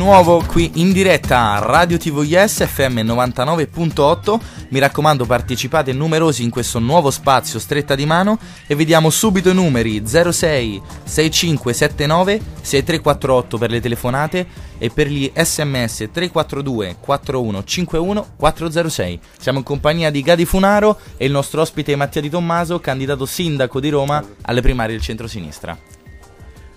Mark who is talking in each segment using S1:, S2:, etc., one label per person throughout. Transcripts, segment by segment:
S1: nuovo qui in diretta a Radio TVIS FM 99.8. Mi raccomando, partecipate numerosi in questo nuovo spazio stretta di mano e vediamo subito i numeri 06 6579 6348 per le telefonate e per gli sms 342 4151 406. Siamo in compagnia di Gadi Funaro e il nostro ospite Mattia Di Tommaso, candidato sindaco di Roma alle primarie del centro-sinistra.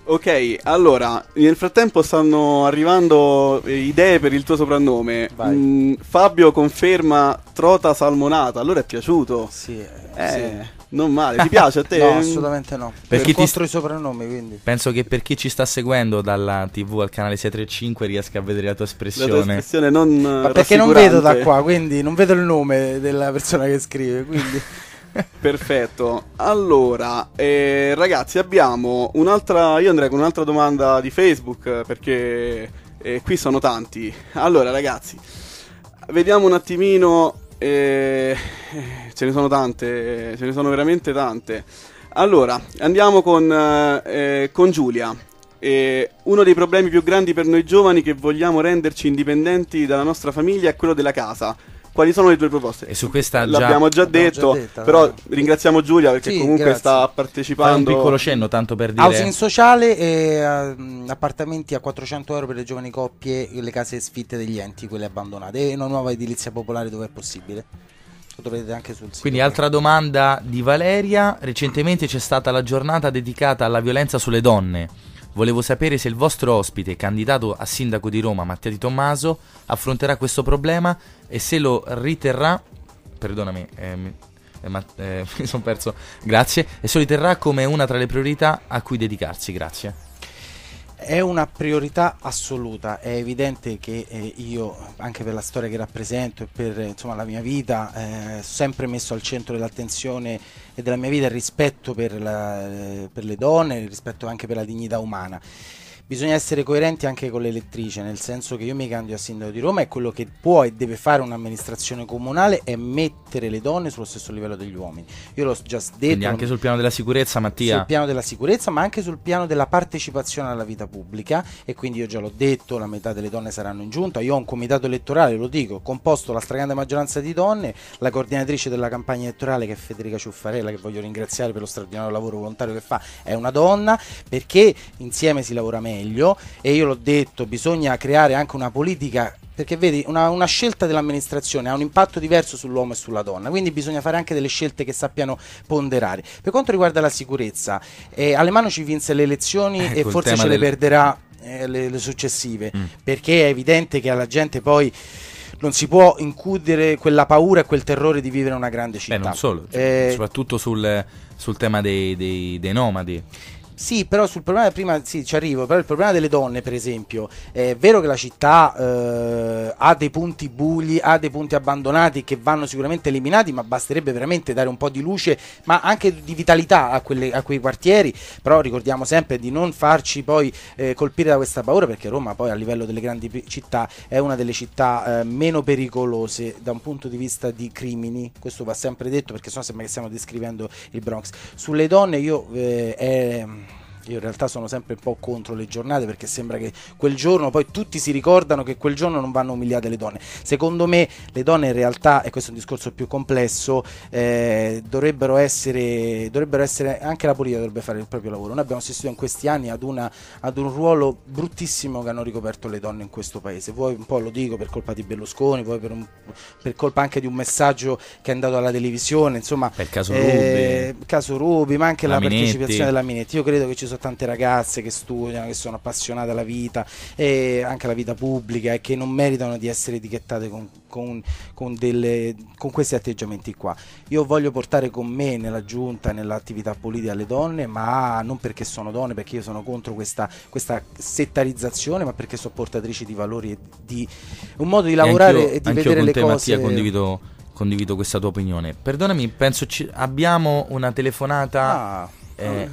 S2: Ok, allora, nel frattempo stanno arrivando idee per il tuo soprannome. Mm, Fabio conferma Trota Salmonata, allora è piaciuto. Sì, eh, eh sì. Non male, ti piace a te? no, assolutamente no.
S3: Per, per chi ti... i soprannomi, quindi.
S1: Penso che per chi ci sta seguendo dalla TV al canale 635 riesca a vedere la tua espressione. La tua
S2: espressione non Ma perché non vedo da qua,
S3: quindi non vedo il nome della persona che scrive, quindi
S2: Perfetto. Allora, eh, ragazzi, abbiamo un'altra. Io andrei con un'altra domanda di Facebook perché eh, qui sono tanti. Allora, ragazzi, vediamo un attimino. Eh, ce ne sono tante, ce ne sono veramente tante. Allora, andiamo con, eh, eh, con Giulia. Eh, uno dei problemi più grandi per noi giovani che vogliamo renderci indipendenti dalla nostra famiglia è quello della casa quali sono le tue proposte? E su questa già... l'abbiamo già detto, già detta, però no. ringraziamo Giulia perché sì, comunque grazie. sta partecipando. Fai un piccolo cenno,
S1: tanto per dire. Housing
S3: sociale e uh, appartamenti a 400 euro per le giovani coppie, le case sfitte degli enti, quelle abbandonate, e una nuova edilizia popolare dove è possibile. Lo anche sul sito.
S1: Quindi altra domanda di Valeria, recentemente c'è stata la giornata dedicata alla violenza sulle donne. Volevo sapere se il vostro ospite, candidato a sindaco di Roma, Mattia Di Tommaso, affronterà questo problema e se lo riterrà, perdonami, ehm, eh, ma, eh, mi sono perso, grazie, e se lo riterrà come una tra le priorità a cui dedicarsi, grazie.
S3: È una priorità assoluta, è evidente che eh, io, anche per la storia che rappresento e per insomma, la mia vita, ho eh, sempre messo al centro dell'attenzione e della mia vita il rispetto per, la, eh, per le donne, il rispetto anche per la dignità umana bisogna essere coerenti anche con l'elettrice, nel senso che io mi candido a sindaco di Roma e quello che può e deve fare un'amministrazione comunale è mettere le donne sullo stesso livello degli uomini. Io l'ho già detto. Quindi anche
S1: sul piano della sicurezza, Mattia. Sul
S3: piano della sicurezza, ma anche sul piano della partecipazione alla vita pubblica e quindi io già l'ho detto, la metà delle donne saranno in giunta. Io ho un comitato elettorale, lo dico, composto la stragrande maggioranza di donne, la coordinatrice della campagna elettorale che è Federica Ciuffarella, che voglio ringraziare per lo straordinario lavoro volontario che fa, è una donna, perché insieme si lavora meglio meglio e io l'ho detto, bisogna creare anche una politica perché vedi, una, una, scelta dell'amministrazione ha un impatto diverso sull'uomo e sulla donna, quindi bisogna fare anche delle scelte che sappiano ponderare. Per quanto riguarda la sicurezza, eh, Alemano ci vinse le elezioni eh, e forse ce del... le perderà eh, le, le, successive, mm. perché è evidente che alla gente poi non si può incudere quella paura e quel terrore di vivere in una grande eh, città. Beh, non
S1: solo, eh, soprattutto sul, sul tema dei, dei, dei nomadi.
S3: Sì, però sul problema prima sì, ci arrivo, però il problema delle donne, per esempio, è vero che la città eh, ha dei punti bugli, ha dei punti abbandonati che vanno sicuramente eliminati, ma basterebbe veramente dare un po' di luce, ma anche di vitalità a, quelle, a quei quartieri, però ricordiamo sempre di non farci poi eh, colpire da questa paura, perché Roma poi a livello delle grandi città è una delle città eh, meno pericolose da un punto di vista di crimini, questo va sempre detto perché sennò sembra che stiamo descrivendo il Bronx. Sulle donne io... Eh, io in realtà sono sempre un po' contro le giornate perché sembra che quel giorno poi tutti si ricordano che quel giorno non vanno umiliate le donne. Secondo me le donne in realtà, e questo è un discorso più complesso, eh, dovrebbero, essere, dovrebbero essere, anche la politica dovrebbe fare il proprio lavoro. Noi abbiamo assistito in questi anni ad, una, ad un ruolo bruttissimo che hanno ricoperto le donne in questo paese. Voi un po' lo dico per colpa di Berlusconi, voi per, un, per colpa anche di un messaggio che è andato alla televisione, insomma... Per caso eh, Rubi. Caso Rubi, ma anche la, la partecipazione della Minetti. Io credo che ci sono so tante ragazze che studiano, che sono appassionate alla vita e anche alla vita pubblica e che non meritano di essere etichettate con, con, con, delle, con questi atteggiamenti qua. Io voglio portare con me nella giunta, nell'attività politica le donne, ma non perché sono donne, perché io sono contro questa, questa settarizzazione, ma perché sono portatrici di valori e di un modo di lavorare e, anch'io, e di vedere le te, cose. Mattia,
S1: condivido condivido questa tua opinione. Perdonami, penso ci... abbiamo una telefonata. Ah, eh,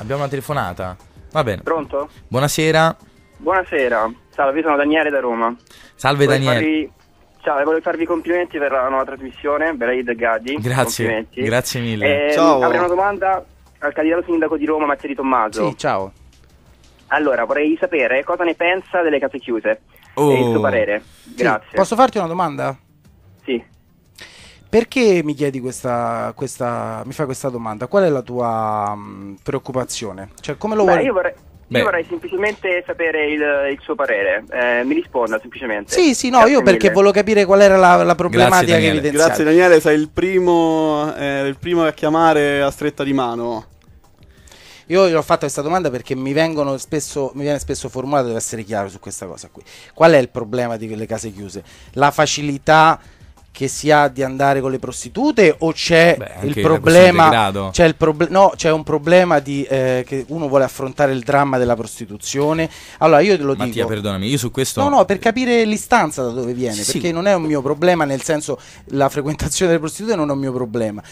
S1: Abbiamo una telefonata. Va bene. Pronto? Buonasera.
S2: Buonasera. Salve, sono Daniele da Roma.
S1: Salve volevo Daniele.
S2: Farvi... Ciao, volevo farvi complimenti per la nuova trasmissione, Belaid Gaddi. Grazie. Grazie
S3: mille. Eh, ciao. Avrei una domanda al candidato sindaco di Roma, Matteo Di Tommaso. Sì, ciao. Allora, vorrei sapere
S2: cosa ne pensa delle case chiuse.
S3: Oh. E il suo parere. Sì. Grazie. Posso farti una domanda? Perché mi chiedi questa, questa, mi fai questa domanda? Qual è la tua mh, preoccupazione? Cioè, come lo Beh, vuoi... Io vorrei, Beh. Io vorrei semplicemente sapere
S2: il, il suo parere, eh, mi risponda semplicemente. Sì, sì, no, Grazie io perché mille.
S3: volevo capire qual era la, la problematica Grazie, che evidenziavi. Grazie
S2: Daniele, sei il primo, eh, il primo a chiamare a stretta di mano.
S3: Io gli ho fatto questa domanda perché mi, spesso, mi viene spesso formulata, deve essere chiaro su questa cosa qui. Qual è il problema delle case chiuse? La facilità che si ha di andare con le prostitute o c'è Beh, il problema c'è, il proble- no, c'è un problema di eh, che uno vuole affrontare il dramma della prostituzione allora io te lo Mattia, dico Mattia
S1: perdonami io su questo no no
S3: per capire l'istanza da dove viene sì. perché non è un mio problema nel senso la frequentazione delle prostitute non è un mio problema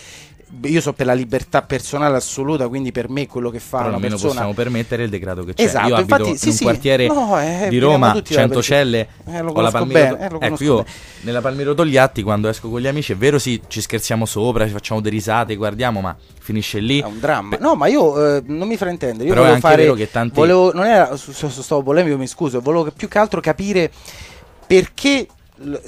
S3: io so per la libertà personale assoluta, quindi per me quello che fa Però una persona possiamo permettere il degrado che c'è. Esatto, io infatti, abito sì, in un sì, quartiere no, eh, di Roma, Centocelle, eh, ho la Palmiro. Bene, eh, ecco, io bene.
S1: nella Palmiro Togliatti quando esco con gli amici è vero sì, ci scherziamo sopra, ci facciamo delle risate, guardiamo, ma finisce lì. È un dramma. Beh,
S3: no, ma io eh, non mi fraintendere, io Però volevo fare che tanti volevo non era stavo polemico, mi scuso, volevo più che altro capire perché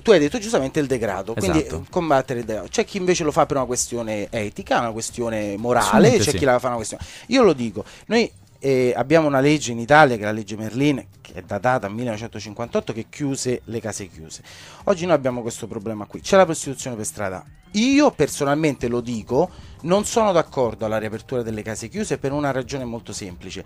S3: tu hai detto giustamente il degrado, quindi esatto. combattere il degrado. C'è chi invece lo fa per una questione etica, una questione morale, c'è sì. chi la fa una questione. Io lo dico, noi eh, abbiamo una legge in Italia che è la legge Merlin, che è datata al 1958, che chiuse le case chiuse. Oggi noi abbiamo questo problema qui, c'è la prostituzione per strada. Io personalmente lo dico, non sono d'accordo alla riapertura delle case chiuse per una ragione molto semplice,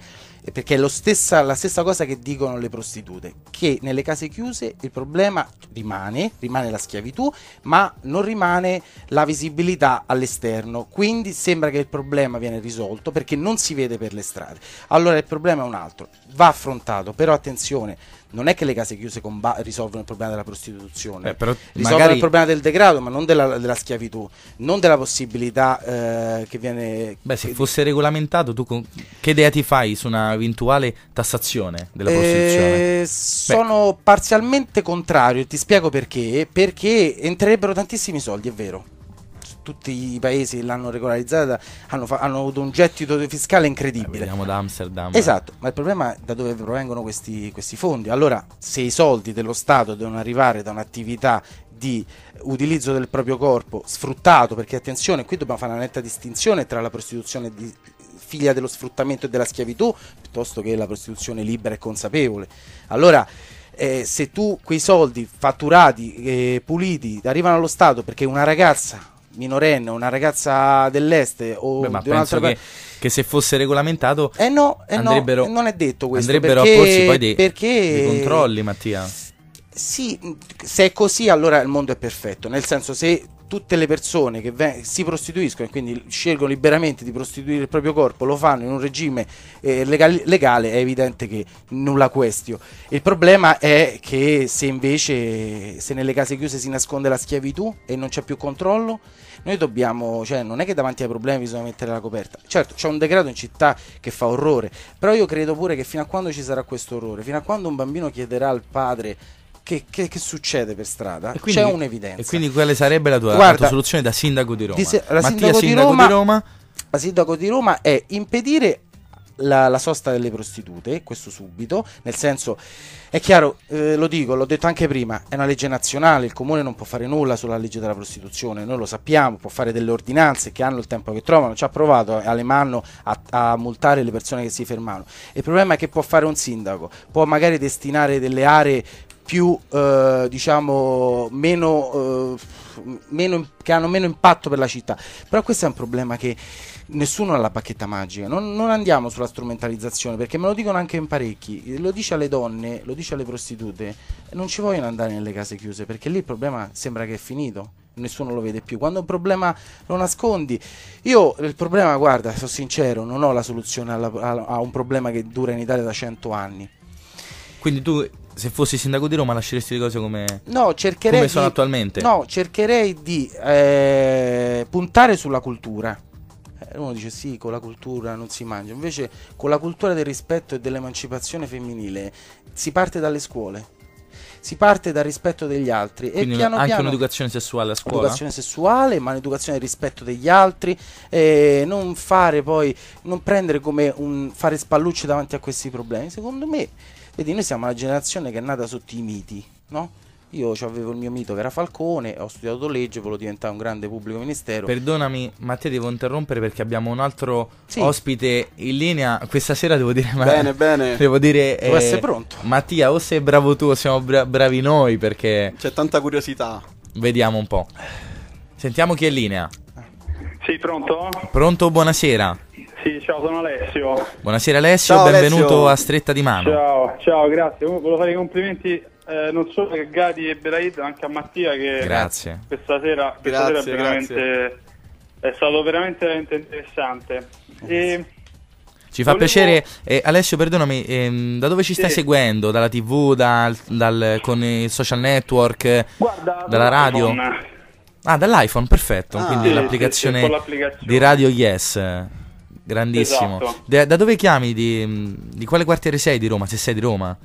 S3: perché è stessa, la stessa cosa che dicono le prostitute, che nelle case chiuse il problema rimane, rimane la schiavitù, ma non rimane la visibilità all'esterno, quindi sembra che il problema viene risolto perché non si vede per le strade. Allora il problema è un altro, va affrontato, però attenzione, non è che le case chiuse comb- risolvono il problema della prostituzione, eh, risolvono magari... il problema del degrado, ma non della, della schiavitù, non della possibilità... Eh, eh, che viene... Beh, se
S1: fosse regolamentato, tu con... che idea ti fai su una eventuale tassazione della eh, prostituzione?
S3: Eh, sono parzialmente contrario, ti spiego perché, perché entrerebbero tantissimi soldi, è vero tutti i paesi che l'hanno regolarizzata hanno, fa- hanno, avuto un gettito fiscale incredibile. Eh, da Amsterdam. Esatto, ma il problema è da dove provengono questi, questi fondi. Allora, se i soldi dello Stato devono arrivare da un'attività di utilizzo del proprio corpo sfruttato, perché attenzione, qui dobbiamo fare una netta distinzione tra la prostituzione di, figlia dello sfruttamento e della schiavitù piuttosto che la prostituzione libera e consapevole. Allora, eh, se tu quei soldi fatturati, eh, puliti, arrivano allo Stato perché una ragazza minorenne, una ragazza dell'est o Beh, di un'altra che,
S1: che se fosse regolamentato eh no, eh andrebbero, no, non è detto questo andrebbero perché, a porsi poi dei, perché... dei controlli Mattia
S3: sì, se è così allora il mondo è perfetto, nel senso se tutte le persone che ven- si prostituiscono e quindi scelgono liberamente di prostituire il proprio corpo lo fanno in un regime eh, legal- legale, è evidente che nulla questio. Il problema è che se invece se nelle case chiuse si nasconde la schiavitù e non c'è più controllo, noi dobbiamo, cioè non è che davanti ai problemi bisogna mettere la coperta. Certo, c'è un degrado in città che fa orrore, però io credo pure che fino a quando ci sarà questo orrore, fino a quando un bambino chiederà al padre che, che, che, succede per strada? Quindi, C'è un'evidenza. E
S1: quindi quale sarebbe la tua, Guarda, la tua soluzione da sindaco di Roma? Di se, la Mattia, sindaco, sindaco di Roma,
S3: di Roma, La sindaco di Roma è impedire la, la, sosta delle prostitute, questo subito, nel senso, è chiaro, eh, lo dico, l'ho detto anche prima, è una legge nazionale, il comune non può fare nulla sulla legge della prostituzione, noi lo sappiamo, può fare delle ordinanze che hanno il tempo che trovano, ci ha provato Alemanno a, a multare le persone che si fermano, il problema è che può fare un sindaco, può magari destinare delle aree più eh, diciamo meno, eh, meno, che hanno meno impatto per la città però questo è un problema che nessuno ha la bacchetta magica non, non andiamo sulla strumentalizzazione perché me lo dicono anche in parecchi lo dice alle donne lo dice alle prostitute non ci vogliono andare nelle case chiuse perché lì il problema sembra che è finito nessuno lo vede più. Quando un problema lo nascondi, io il problema, guarda, sono sincero, non ho la soluzione alla, a, a, un problema che dura in Italia da 100 anni.
S1: Quindi tu se fossi sindaco di Roma lasceresti le cose come, no, cercherei come sono di, attualmente? No,
S3: cercherei di eh, puntare sulla cultura. Eh, uno dice sì, con la cultura non si mangia, invece con la cultura del rispetto e dell'emancipazione femminile si parte dalle scuole si parte dal rispetto degli altri Quindi e piano anche piano,
S1: un'educazione sessuale a scuola un'educazione
S3: sessuale ma un'educazione del rispetto degli altri eh, non fare poi non prendere come un fare spallucce davanti a questi problemi secondo me Vedi, noi siamo la generazione che è nata sotto i miti, no? Io avevo il mio mito che era Falcone, ho studiato legge, volevo diventare un grande pubblico ministero.
S1: Perdonami, ma devo interrompere perché abbiamo un altro sì. ospite in linea. Questa sera devo dire. Bene, ma, bene. Devo dire. Devo eh, essere pronto. Mattia, o sei bravo tu o siamo bra- bravi noi perché. C'è tanta curiosità. Vediamo un po'. Sentiamo chi è in linea.
S2: Sì, pronto?
S1: Pronto, buonasera.
S2: Sì, ciao, sono Alessio.
S1: Buonasera Alessio, ciao, benvenuto Alessio. a Stretta di Mano.
S2: Ciao, ciao, grazie. Volevo fare i complimenti eh, non solo a Gadi e Beraid, ma anche a Mattia che grazie. questa sera, questa grazie, sera veramente, è stato veramente, veramente interessante. E ci fa volevo... piacere,
S1: eh, Alessio perdonami, ehm, da dove ci stai sì. seguendo? Dalla tv, dal, dal, con i social network, Guarda, dalla radio? Ah, dall'iPhone, perfetto, ah, quindi sì, l'applicazione, sì, l'applicazione di Radio Yes. Grandissimo. Esatto. Da, da, dove chiami? Di, di, quale quartiere sei di Roma? Se sei di Roma?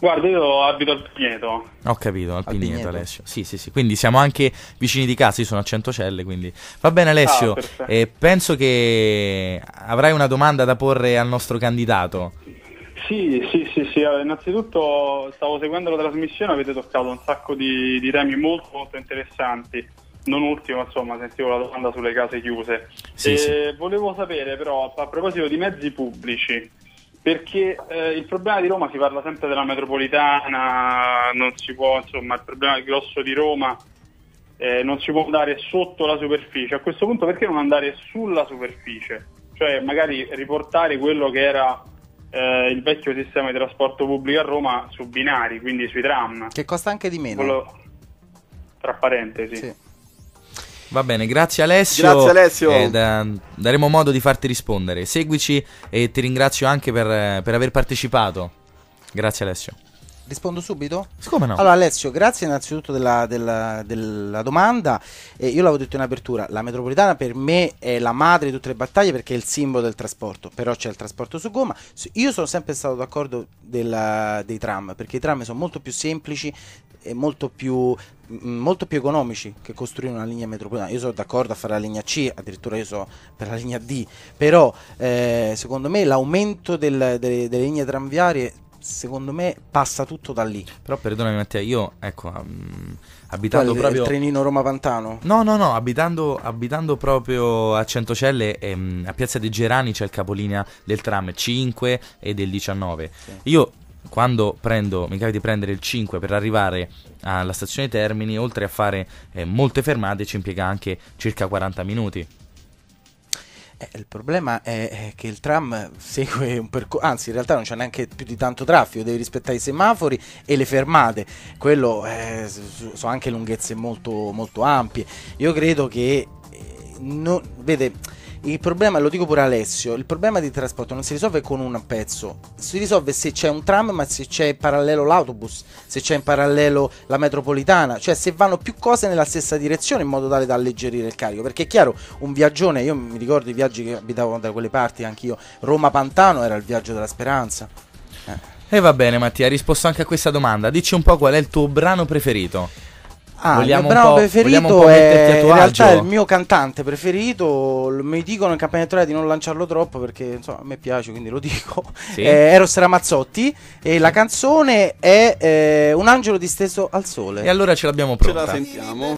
S2: Guarda, io abito al Pigneto.
S1: Ho capito, al, Pigneto, Pigneto, Alessio. Sì, sì, sì. Quindi siamo anche vicini di casa. Io sono a Centocelle, quindi va bene, Alessio. Ah, eh, penso che avrai una domanda da porre al nostro candidato.
S2: Sì, sì, sì, sì. Allora, eh, innanzitutto stavo seguendo la trasmissione, avete toccato un sacco di, di temi molto, molto interessanti non ultimo, insomma, sentivo la domanda sulle case chiuse. Sì, eh, sì. Volevo sapere però, a proposito di mezzi pubblici, perché eh, il problema di Roma si parla sempre della metropolitana, non si può, insomma, il problema grosso di Roma eh, non si può andare sotto la superficie. A questo punto perché non andare sulla superficie? Cioè magari riportare quello che era eh, il vecchio sistema di trasporto pubblico a Roma su binari, quindi sui tram. Che costa anche di meno. Quello... Tra parentesi. Sì.
S1: Va bene, grazie Alessio. Grazie Alessio. Ed, uh, daremo modo di farti rispondere. Seguici e ti ringrazio anche per, per aver partecipato. Grazie Alessio.
S3: Rispondo subito? Siccome no? Allora Alessio, grazie innanzitutto della, della, della domanda. Eh, io l'avevo detto in apertura, la metropolitana per me è la madre di tutte le battaglie perché è il simbolo del trasporto, però c'è il trasporto su gomma. Io sono sempre stato d'accordo della, dei tram perché i tram sono molto più semplici, e molto più mm, molto più economici che costruire una linea metropolitana. Io sono d'accordo a fare la linea C, addirittura io sono per la linea D, però eh, secondo me l'aumento del, delle, delle, linee tranviarie, secondo me, passa tutto da lì.
S1: Però perdonami Mattia, io ecco, um, abitando Qual, proprio... Il
S3: trenino Roma-Pantano?
S1: No, no, no, abitando, abitando proprio a Centocelle, ehm, a Piazza dei Gerani c'è il capolinea del tram 5 e del 19. Sì. Io quando prendo, mi capita di prendere il 5 per arrivare alla stazione Termini, oltre a fare eh, molte fermate ci impiega anche circa 40 minuti.
S3: Eh, il problema è che il tram segue un percorso, anzi in realtà non c'è neanche più di tanto traffico, devi rispettare i semafori e le fermate, quello eh, sono anche lunghezze molto, molto ampie. Io credo che... Eh, no, vede, il problema, lo dico pure Alessio, il problema di trasporto non si risolve con un pezzo, si risolve se c'è un tram, ma se c'è in parallelo l'autobus, se c'è in parallelo la metropolitana, cioè se vanno più cose nella stessa direzione in modo tale da alleggerire il carico, perché è chiaro, un viaggione, io mi ricordo i viaggi che abitavo da quelle parti, anch'io, Roma-Pantano era il viaggio della speranza.
S1: Eh. E va bene Mattia, hai risposto anche a questa domanda, dici un po' qual è il tuo brano preferito. Ah, il mio brano preferito è in realtà è il
S3: mio cantante preferito. Mi dicono in campagna elettorale di non lanciarlo troppo perché insomma, a me piace, quindi lo dico. Sì. Eh, Eros Ramazzotti e la canzone è eh, Un angelo disteso al sole. E allora ce l'abbiamo pronta. Ce la
S2: sentiamo.